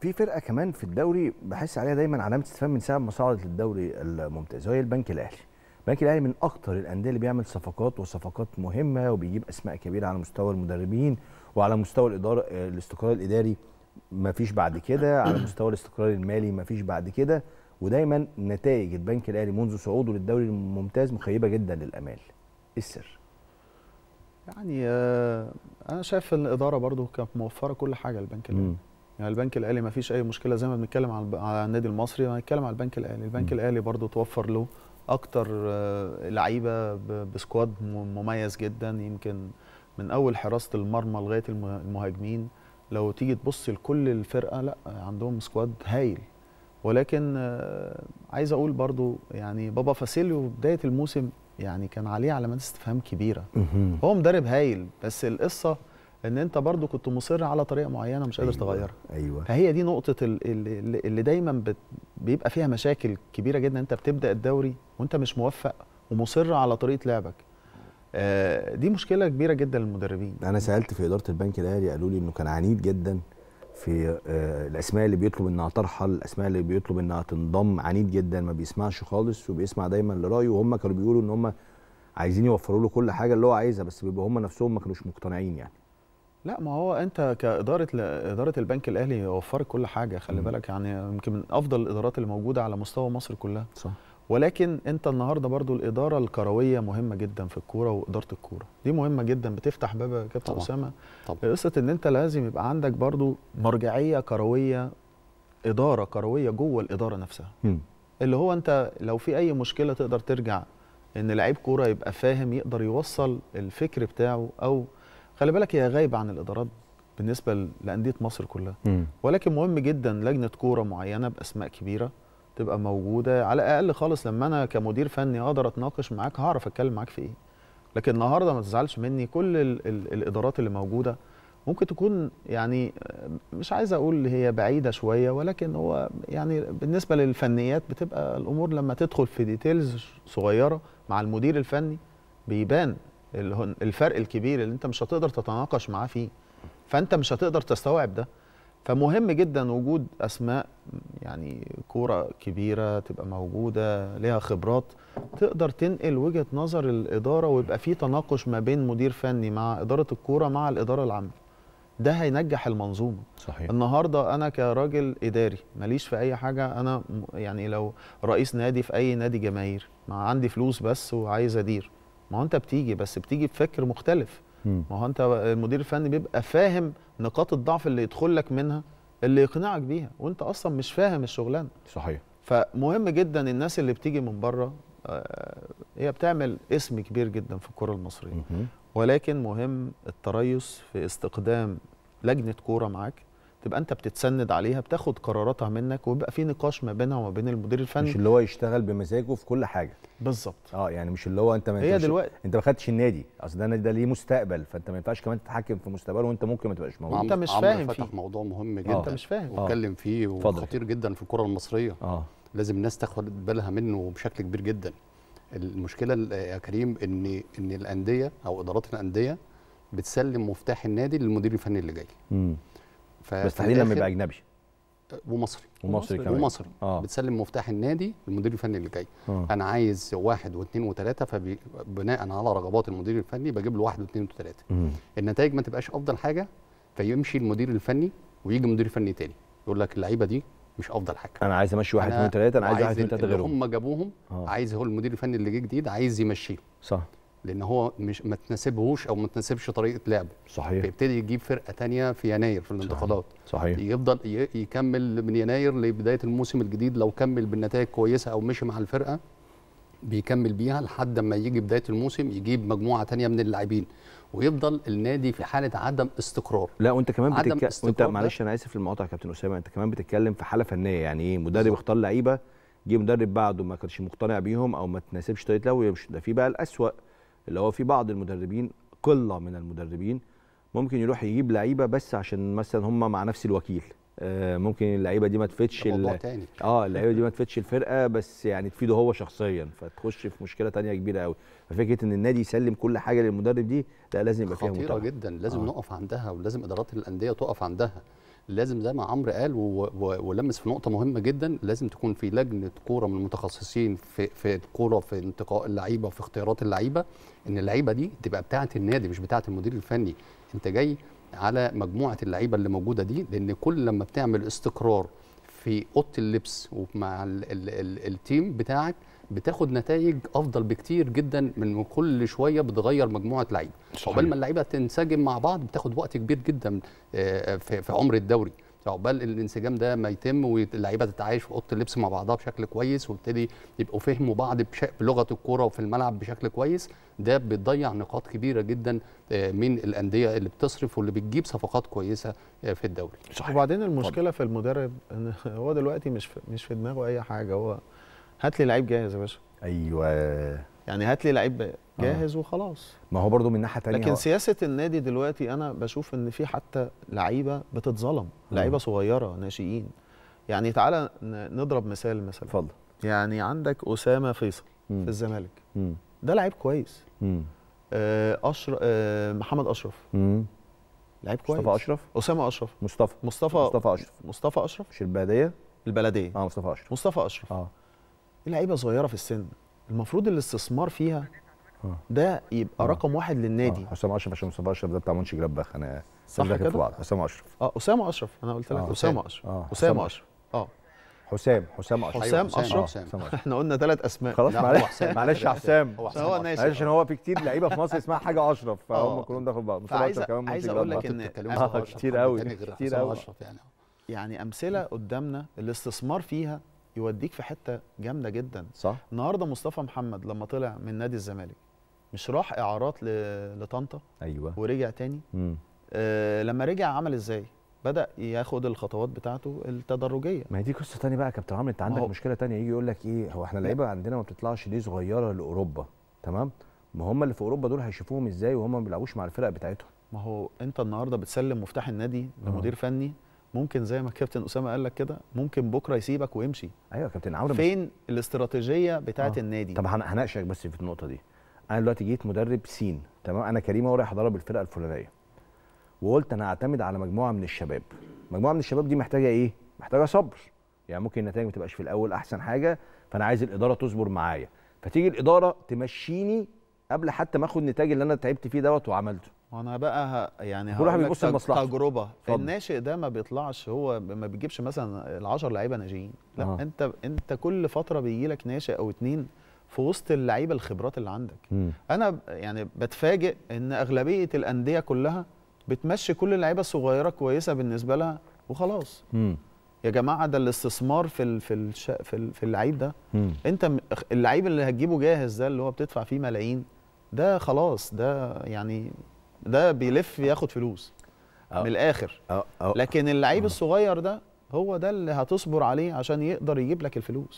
في فرقه كمان في الدوري بحس عليها دايما علامه استفهام من ساعه ما صعدت للدوري الممتاز وهي البنك الاهلي البنك الاهلي من اكتر الانديه اللي بيعمل صفقات وصفقات مهمه وبيجيب اسماء كبيره على مستوى المدربين وعلى مستوى الاداره الاستقرار الاداري ما فيش بعد كده على مستوى الاستقرار المالي ما فيش بعد كده ودايما نتائج البنك الاهلي منذ صعوده للدوري الممتاز مخيبه جدا للامال إيه السر يعني آه، انا شايف ان الاداره برضو كانت موفره كل حاجه للبنك الاهلي يعني البنك الاهلي ما فيش اي مشكله زي ما بنتكلم على النادي المصري هنتكلم على البنك الاهلي البنك الاهلي برضو توفر له اكتر آه، لعيبه بسكواد مميز جدا يمكن من اول حراسه المرمى لغايه المهاجمين لو تيجي تبص لكل الفرقه لا عندهم سكواد هايل ولكن آه، عايز اقول برضو يعني بابا فاسيليو بدايه الموسم يعني كان عليه علامات استفهام كبيره هو مدرب هايل بس القصه ان انت برضو كنت مصر على طريقه معينه مش قادر أيوة. تغيرها ايوه فهي دي نقطه اللي, اللي دايما بيبقى فيها مشاكل كبيره جدا انت بتبدا الدوري وانت مش موفق ومصر على طريقه لعبك آه دي مشكله كبيره جدا للمدربين انا سالت في اداره البنك الاهلي قالوا لي انه كان عنيد جدا في آه الاسماء اللي بيطلب انها ترحل الاسماء اللي بيطلب انها تنضم عنيد جدا ما بيسمعش خالص وبيسمع دايما لرايه وهم كانوا بيقولوا ان هم عايزين يوفروا له كل حاجه اللي هو عايزها بس بيبقى هم نفسهم ما كانوش مقتنعين يعني لا ما هو انت كاداره اداره البنك الاهلي وفرت كل حاجه خلي بالك يعني يمكن من افضل الادارات اللي موجوده على مستوى مصر كلها صح ولكن انت النهارده برضو الاداره الكرويه مهمه جدا في الكوره واداره الكوره دي مهمه جدا بتفتح باب يا كابتن اسامه قصه ان انت لازم يبقى عندك برضو مرجعيه كرويه اداره كرويه جوه الاداره نفسها م. اللي هو انت لو في اي مشكله تقدر ترجع ان لعيب كوره يبقى فاهم يقدر يوصل الفكر بتاعه او خلي بالك هي غايبه عن الادارات بالنسبه لانديه مصر كلها م. ولكن مهم جدا لجنه كوره معينه باسماء كبيره تبقى موجوده على الاقل خالص لما انا كمدير فني اقدر اتناقش معاك هعرف اتكلم معاك في ايه لكن النهارده ما تزعلش مني كل الـ الـ الادارات اللي موجوده ممكن تكون يعني آه، مش عايز اقول هي بعيده شويه ولكن هو يعني بالنسبه للفنيات بتبقى الامور لما تدخل في ديتيلز صغيره مع المدير الفني بيبان الفرق الكبير اللي انت مش هتقدر تتناقش معاه فيه فانت مش هتقدر تستوعب ده فمهم جدا وجود اسماء يعني كوره كبيره تبقى موجوده ليها خبرات تقدر تنقل وجهه نظر الاداره ويبقى في تناقش ما بين مدير فني مع اداره الكوره مع الاداره العامه ده هينجح المنظومه صحيح. النهارده انا كراجل اداري ماليش في اي حاجه انا يعني لو رئيس نادي في اي نادي جماهير ما عندي فلوس بس وعايز ادير ما هو انت بتيجي بس بتيجي بفكر مختلف ما هو انت المدير الفني بيبقى فاهم نقاط الضعف اللي يدخل لك منها اللي يقنعك بيها وانت اصلا مش فاهم الشغلانه صحيح فمهم جدا الناس اللي بتيجي من بره آه، هي بتعمل اسم كبير جدا في الكره المصريه ولكن مهم التريث في استقدام لجنه كوره معاك تبقى انت بتتسند عليها بتاخد قراراتها منك ويبقى في نقاش ما بينها وما بين المدير الفني مش اللي هو يشتغل بمزاجه في كل حاجه بالظبط اه يعني مش اللي هو انت ما هي دلوقتي انت ما خدتش النادي اصل ده النادي ده ليه مستقبل فانت ما ينفعش كمان تتحكم في مستقبله وانت ممكن ما تبقاش موجود انت مش فاهم فتح فيه. موضوع مهم آه. جدا آه. انت مش فاهم واتكلم آه. فيه وخطير جدا في الكره المصريه آه. لازم الناس تاخد بالها منه بشكل كبير جدا المشكله يا كريم ان ان الانديه او ادارات الانديه بتسلم مفتاح النادي للمدير الفني اللي جاي بس تحديدا لما يبقى اجنبي ومصري ومصري كمان ومصري آه. بتسلم مفتاح النادي للمدير الفني اللي جاي آه. انا عايز واحد واثنين وثلاثه فبناء على رغبات المدير الفني بجيب له واحد واثنين وثلاثه النتائج ما تبقاش افضل حاجه فيمشي المدير الفني ويجي مدير فني تاني يقول لك اللعيبه دي مش افضل حاجه انا عايز امشي واحد اثنين ثلاثه انا عايز واحد اثنين ثلاثه غيرهم هم جابوهم آه. عايز هو المدير الفني اللي جه جديد عايز يمشيه صح لان هو مش ما تناسبهوش او ما تناسبش طريقه لعبه صحيح بيبتدي يجيب فرقه ثانيه في يناير في الانتقالات صحيح. صحيح يفضل يكمل من يناير لبدايه الموسم الجديد لو كمل بالنتائج كويسه او مشي مع الفرقه بيكمل بيها لحد ما يجي بدايه الموسم يجيب مجموعه ثانيه من اللاعبين ويفضل النادي في حاله عدم استقرار لا وانت كمان بتتكلم انت معلش انا اسف للمقاطعه يا كابتن اسامه انت كمان بتتكلم في حاله فنيه يعني ايه مدرب اختار لعيبه جه مدرب بعده ما كانش مقتنع بيهم او ما تناسبش طريقه لعبه ده في بقى الاسوأ اللي هو في بعض المدربين قله من المدربين ممكن يروح يجيب لعيبه بس عشان مثلا هم مع نفس الوكيل آه، ممكن اللعيبه دي ما تفيدش موضوع اه اللعيبه دي ما تفيدش الفرقه بس يعني تفيده هو شخصيا فتخش في مشكله تانية كبيره قوي ففكره ان النادي يسلم كل حاجه للمدرب دي لا لازم يبقى فيها خطيره جدا لازم آه. نقف عندها ولازم ادارات الانديه تقف عندها لازم زي ما عمرو قال ولمس في نقطه مهمه جدا لازم تكون في لجنه كوره من المتخصصين في في الكوره في انتقاء اللعيبه وفي اختيارات اللعيبه ان اللعيبه دي تبقى بتاعه النادي مش بتاعه المدير الفني انت جاي على مجموعه اللعيبه اللي موجوده دي لان كل لما بتعمل استقرار في اوضه اللبس ومع ال ال ال التيم بتاعك بتاخد نتائج افضل بكتير جدا من كل شويه بتغير مجموعه لعيبه قبل ما اللعيبه تنسجم مع بعض بتاخد وقت كبير جدا آه، في عمر الدوري عقبال الانسجام ده ما يتم واللعيبه تتعايش في اوضه اللبس مع بعضها بشكل كويس ويبتدي يبقوا فهموا بعض بلغه الكوره وفي الملعب بشكل كويس ده بتضيع نقاط كبيره جدا آه، من الانديه اللي بتصرف واللي بتجيب صفقات كويسه آه، في الدوري صحيح. وبعدين المشكله طبعا. في المدرب ان هو دلوقتي مش في مش في دماغه اي حاجه هو هات لي لعيب جاهز يا باشا ايوه يعني هات لي لعيب آه. جاهز آه. وخلاص ما هو برضو من ناحيه ثانيه لكن هو... سياسه النادي دلوقتي انا بشوف ان في حتى لعيبه بتتظلم لعيبه صغيره ناشئين يعني تعالى نضرب مثال مثلا اتفضل يعني عندك اسامه فيصل مم. في الزمالك مم. ده لعيب كويس آه، أشر... آه محمد اشرف مم. لعيب كويس مصطفى اشرف اسامه اشرف مصطفى مصطفى مصطفى اشرف مصطفى اشرف مش البلديه البلديه اه مصطفى اشرف مصطفى اشرف اه لعيبه صغيره في السن المفروض الاستثمار فيها آه. ده يبقى آه. رقم واحد للنادي آه. حسام اشرف عشان مصطفى اشرف ده بتاع منشي جلبخ انا صح كده في بعض حسام اشرف اه اسامه اشرف انا قلت لك اسامه اشرف آه. اسامه اشرف اه حسام حسام اشرف حسام اشرف احنا قلنا ثلاث اسماء خلاص معلش معلش يا حسام هو ناشئ عشان هو في كتير لعيبه في مصر اسمها حاجه اشرف فهم كلهم داخل بعض مصطفى اشرف كمان عايز اقول لك ان كتير قوي كتير قوي يعني يعني امثله قدامنا الاستثمار فيها يوديك في حته جامده جدا صح النهارده مصطفى محمد لما طلع من نادي الزمالك مش راح اعارات لطنطا ايوه ورجع تاني امم آه لما رجع عمل ازاي بدا ياخد الخطوات بتاعته التدرجيه ما هي دي قصه ثانيه بقى يا كابتن عمرو انت عندك مشكله ثانيه يجي يقول لك ايه هو احنا لعيبه عندنا ما بتطلعش ليه صغيره لاوروبا تمام ما هم اللي في اوروبا دول هيشوفوهم ازاي وهم ما بيلعبوش مع الفرق بتاعتهم ما هو انت النهارده بتسلم مفتاح النادي لمدير أه. فني ممكن زي ما الكابتن اسامه قال لك كده ممكن بكره يسيبك ويمشي ايوه يا كابتن عمرو فين الاستراتيجيه بتاعه أه. النادي طب هناقشك بس في النقطه دي انا دلوقتي جيت مدرب سين تمام انا كريم هو رايح ادرب الفرقه الفلانيه وقلت انا هعتمد على مجموعه من الشباب مجموعه من الشباب دي محتاجه ايه محتاجه صبر يعني ممكن النتائج ما تبقاش في الاول احسن حاجه فانا عايز الاداره تصبر معايا فتيجي الاداره تمشيني قبل حتى ما اخد النتاج اللي انا تعبت فيه دوت وعملته انا بقى يعني هقول لك تجربه فضل. الناشئ ده ما بيطلعش هو ما بيجيبش مثلا ال10 لعيبه ناجحين لا آه. انت انت كل فتره بيجي لك ناشئ او اتنين في وسط اللعيبه الخبرات اللي عندك م. انا يعني بتفاجئ ان اغلبيه الانديه كلها بتمشي كل اللعيبه الصغيره كويسه بالنسبه لها وخلاص م. يا جماعه ده الاستثمار في الـ في في, في اللعيب ده م. انت اللعيب اللي هتجيبه جاهز ده اللي هو بتدفع فيه ملايين ده خلاص ده يعني ده بيلف ياخد فلوس أو. من الاخر أو. أو. لكن اللعيب أه. الصغير ده هو ده اللي هتصبر عليه عشان يقدر يجيب لك الفلوس